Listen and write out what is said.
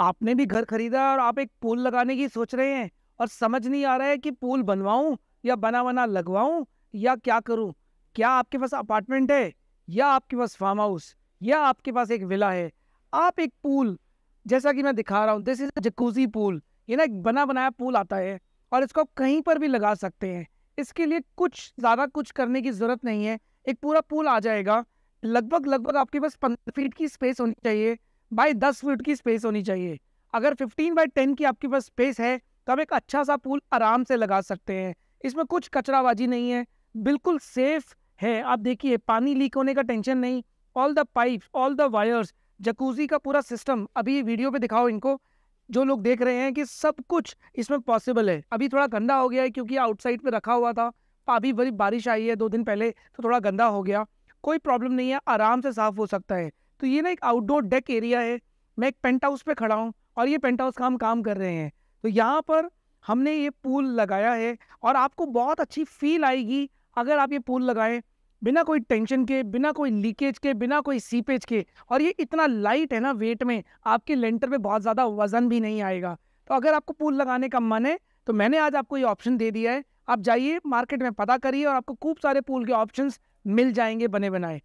आपने भी घर खरीदा और आप एक पूल लगाने की सोच रहे हैं और समझ नहीं आ रहा है कि पूल बनवाऊं या बना बना लगवाऊं या क्या करूं क्या आपके पास अपार्टमेंट है या आपके पास फार्म हाउस या आपके पास एक विला है आप एक पूल जैसा कि मैं दिखा रहा हूँ दिस इज जकूजी पूल ये ना एक बना बनाया पूल आता है और इसको आप कहीं पर भी लगा सकते हैं इसके लिए कुछ ज़्यादा कुछ करने की ज़रूरत नहीं है एक पूरा पूल आ जाएगा लगभग लगभग आपके पास पंद्रह फीट की स्पेस होनी चाहिए बाई दस फीट की स्पेस होनी चाहिए अगर फिफ्टीन बाई टेन की आपके पास स्पेस है तो आप एक अच्छा सा पूल आराम से लगा सकते हैं इसमें कुछ कचराबाजी नहीं है बिल्कुल सेफ है आप देखिए पानी लीक होने का टेंशन नहीं all the pipe all the wires jacuzzi का पूरा सिस्टम अभी वीडियो पे दिखाओ इनको जो लोग देख रहे हैं कि सब कुछ इसमें पॉसिबल है अभी थोड़ा गंदा हो गया है क्योंकि आउटसाइड पे रखा हुआ था अभी बड़ी बारिश आई है दो दिन पहले तो थोड़ा गंदा हो गया कोई प्रॉब्लम नहीं है आराम से साफ हो सकता है तो ये ना एक आउटडोर डेक एरिया है मैं एक पेंट हाउस पे खड़ा हूँ और ये पेंट हाउस का हम काम कर रहे हैं तो यहाँ पर हमने ये पूल लगाया है और आपको बहुत अच्छी फील आएगी अगर आप ये पूल लगाएं बिना कोई टेंशन के बिना कोई लीकेज के बिना कोई सीपेज के और ये इतना लाइट है ना वेट में आपके लेंटर पे बहुत ज़्यादा वज़न भी नहीं आएगा तो अगर आपको पूल लगाने का मन है तो मैंने आज आपको ये ऑप्शन दे दिया है आप जाइए मार्केट में पता करिए और आपको खूब सारे पूल के ऑप्शंस मिल जाएंगे बने बनाए